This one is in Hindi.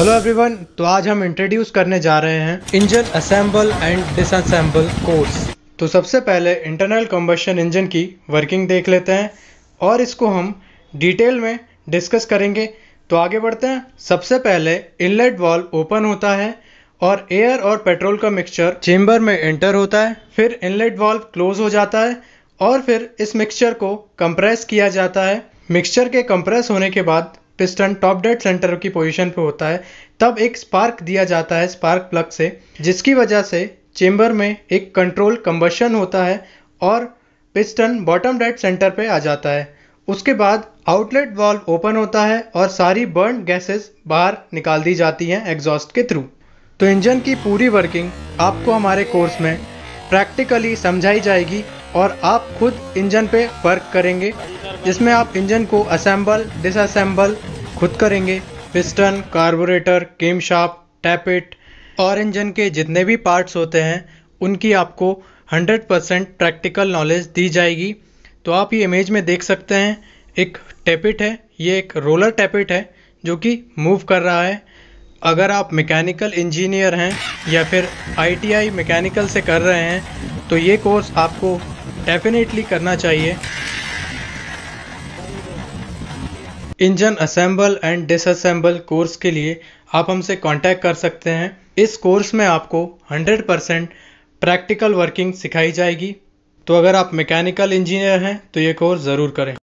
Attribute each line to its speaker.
Speaker 1: हेलो एवरीवन तो आज हम इंट्रोड्यूस करने जा रहे हैं engine assemble and disassemble course तो सबसे पहले इंटरनल कम्बशन इंजन की वर्किंग देख लेते हैं और इसको हम डिटेल में डिस्कस करेंगे तो आगे बढ़ते हैं सबसे पहले इनलेट वॉल्व ओपन होता है और एयर और पेट्रोल का मिक्सचर चेम्बर में एंटर होता है फिर इनलेट वॉल्व क्लोज हो जाता है और फिर इस मिक्सचर को कंप्रेस किया जाता है मिक्सचर के कंप्रेस होने के बाद पिस्टन टॉप डेड सेंटर की पोजीशन पे होता है तब एक स्पार्क दिया जाता है स्पार्क प्लग से जिसकी वजह से चेम्बर में एक कंट्रोल कंबशन होता है और पिस्टन बॉटम डेड सेंटर पे आ जाता है उसके बाद आउटलेट वॉल्व ओपन होता है और सारी बर्न गैसेस बाहर निकाल दी जाती हैं एग्जॉस्ट के थ्रू तो इंजन की पूरी वर्किंग आपको हमारे कोर्स में प्रैक्टिकली समझाई जाएगी और आप खुद इंजन पे वर्क करेंगे जिसमें आप इंजन को असेंबल डिसअसेंबल खुद करेंगे पिस्टन कार्बोरेटर शाप टैपेट और इंजन के जितने भी पार्ट्स होते हैं उनकी आपको 100 परसेंट प्रैक्टिकल नॉलेज दी जाएगी तो आप ये इमेज में देख सकते हैं एक टैपेट है ये एक रोलर टैपेट है जो कि मूव कर रहा है अगर आप मैकेनिकल इंजीनियर हैं या फिर आईटीआई मैकेनिकल से कर रहे हैं तो ये कोर्स आपको डेफिनेटली करना चाहिए engine assemble and disassemble course के लिए आप हमसे कांटेक्ट कर सकते हैं इस कोर्स में आपको 100 परसेंट प्रैक्टिकल वर्किंग सिखाई जाएगी तो अगर आप मैकेनिकल इंजीनियर हैं तो ये कोर्स ज़रूर करें